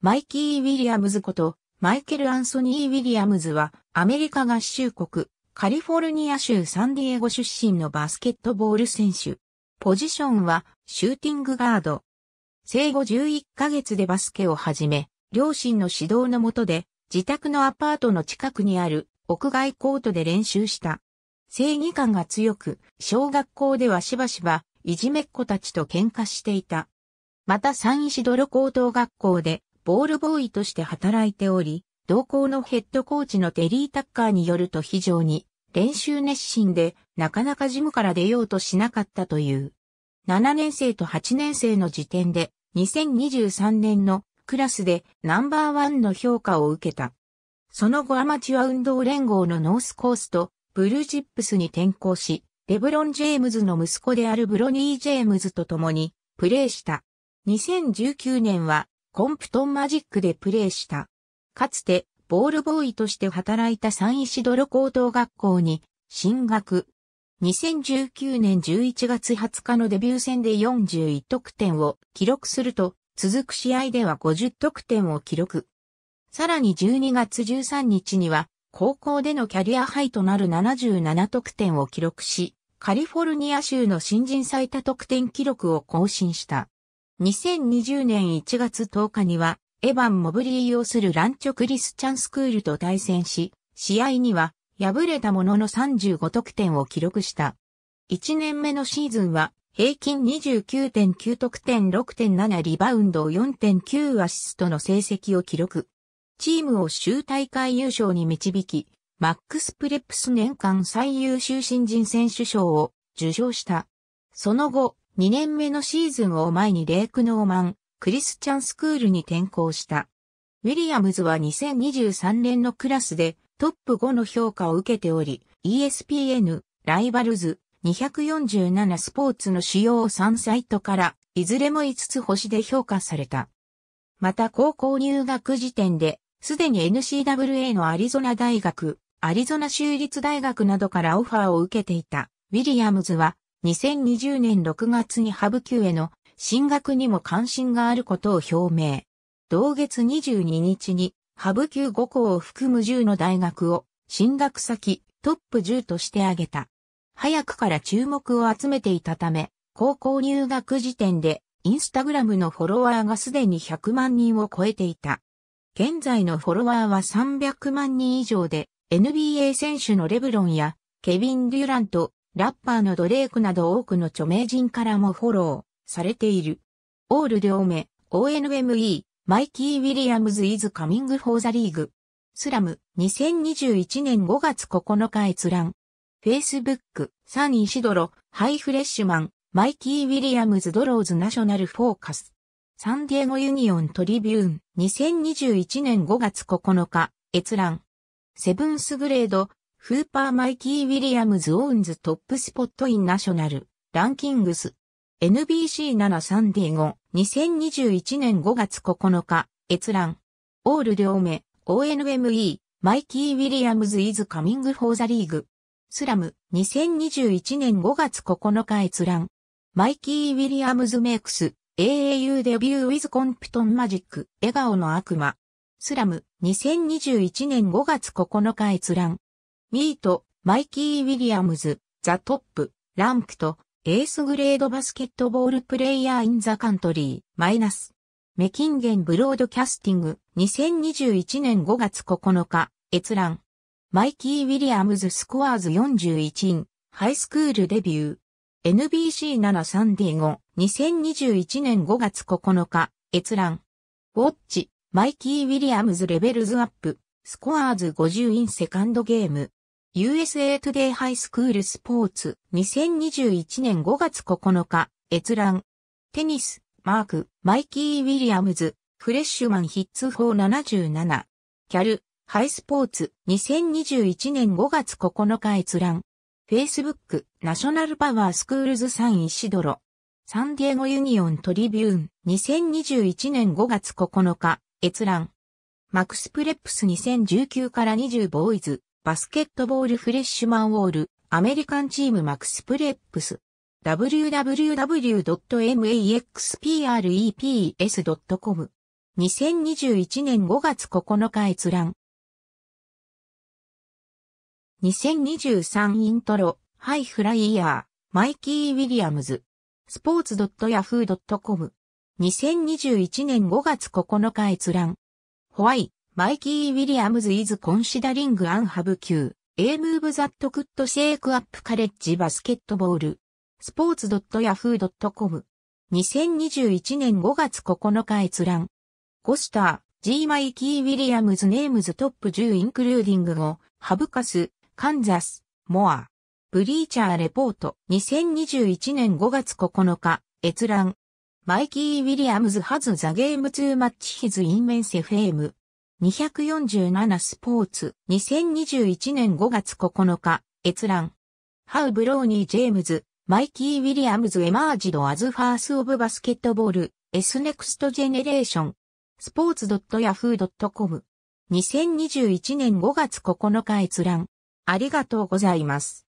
マイキー・ウィリアムズこと、マイケル・アンソニー・ウィリアムズは、アメリカ合衆国、カリフォルニア州サンディエゴ出身のバスケットボール選手。ポジションは、シューティングガード。生後11ヶ月でバスケを始め、両親の指導の下で、自宅のアパートの近くにある屋外コートで練習した。正義感が強く、小学校ではしばしば、いじめっ子たちと喧嘩していた。また三石泥高等学校でボールボーイとして働いており、同校のヘッドコーチのテリー・タッカーによると非常に練習熱心でなかなかジムから出ようとしなかったという。7年生と8年生の時点で2023年のクラスでナンバーワンの評価を受けた。その後アマチュア運動連合のノースコースとブルージップスに転校し、レブロン・ジェームズの息子であるブロニー・ジェームズと共にプレーした。2019年はコンプトンマジックでプレーした。かつて、ボールボーイとして働いたサンイシドロ高等学校に進学。2019年11月20日のデビュー戦で41得点を記録すると、続く試合では50得点を記録。さらに12月13日には、高校でのキャリアハイとなる77得点を記録し、カリフォルニア州の新人最多得点記録を更新した。2020年1月10日には、エヴァン・モブリー擁するランチョ・クリスチャンスクールと対戦し、試合には敗れたものの35得点を記録した。1年目のシーズンは、平均29.9得点6.7リバウンド4.9アシストの成績を記録。チームを州大会優勝に導き、マックス・プレップス年間最優秀新人選手賞を受賞した。その後、2年目のシーズンを前にレイクノーマン、クリスチャンスクールに転校した。ウィリアムズは2023年のクラスでトップ5の評価を受けており、ESPN、ライバルズ、247スポーツの主要3サイトから、いずれも5つ星で評価された。また高校入学時点で、すでに n c w a のアリゾナ大学、アリゾナ州立大学などからオファーを受けていた、ウィリアムズは2020年6月にハブ級への進学にも関心があることを表明。同月22日にハブ級5校を含む10の大学を進学先トップ10として挙げた。早くから注目を集めていたため、高校入学時点でインスタグラムのフォロワーがすでに100万人を超えていた。現在のフォロワーは300万人以上で NBA 選手のレブロンやケビン・デュラント、ラッパーのドレイクなど多くの著名人からもフォローされている。オール両目、ONME、マイキー・ウィリアムズ・イズ・カミング・フォー・ザ・リーグ。スラム、2021年5月9日閲覧。Facebook、サン・イシドロ、ハイ・フレッシュマン、マイキー・ウィリアムズ・ドローズ・ナショナル・フォーカス。サンディエゴ・ユニオン・トリビューン、2021年5月9日、閲覧。セブンスグレード、フーパーマイキー・ウィリアムズ・オーンズ・トップスポット・イン・ナショナル、ランキングス。NBC7 サンディゴ、2021年5月9日、閲覧。オール両目、ONME、マイキー・ウィリアムズ・イズ・カミング・フォー・ザ・リーグ。スラム、2021年5月9日閲覧。マイキー・ウィリアムズ・メイクス、AAU デビュー・ウィズ・コンプトン・マジック、笑顔の悪魔。スラム、2021年5月9日閲覧。ミート、マイキー・ウィリアムズ、ザ・トップ、ランクと、エースグレードバスケットボールプレイヤー・イン・ザ・カントリー、マイナス。メキンゲン・ブロードキャスティング、2021年5月9日、閲覧。マイキー・ウィリアムズ・スコアーズ41イン、ハイスクールデビュー。NBC7 サンディゴ、2021年5月9日、閲覧。ウォッチ、マイキー・ウィリアムズ・レベルズ・アップ、スコアーズ50インセカンドゲーム。USA Today High School Sports 2021年5月9日閲覧テニスマークマイキー・ウィリアムズフレッシュマンヒッツ法77キャルハイスポーツ2021年5月9日閲覧 Facebook ナショナルパワースクールズ3石泥サンディエゴユニオントリビューン2021年5月9日閲覧マックスプレップス2019から20ボーイズバスケットボールフレッシュマンウォール、アメリカンチームマックスプレップス。www.maxpreps.com 2021年5月9日閲覧。2023イントロ、ハイフライヤー、マイキー・ウィリアムズ、スポーツ .yahoo.com。2021年5月9日閲覧。ホワイ、マイキー・ウィリアムズ・イズ・コンシダリング・アン・ハブ・キュー、A Move That Could Shake Up College Basketball スポーツ .yahoo.com 2021年5月9日閲覧。コスター、G マイキー・ウィリアムズ・ネームズトップ10インクルーディング後、ハブカス、カンザス、モア。ブリーチャーレポート2021年5月9日閲覧。マイキー・ウィリアムズ・ハズ・ザ・ゲーム・ツー・マッチ・ヒズ・イン・メンセ・フェーム。247スポーツ2021年5月9日閲覧ハウ・ブローニー・ジェームズマイキー・ウィリアムズ・エマージド・アズ・ファース・オブ・バスケットボール S ネクスト・ジェネレーションスポーツ .yahoo.com 2021年5月9日閲覧ありがとうございます。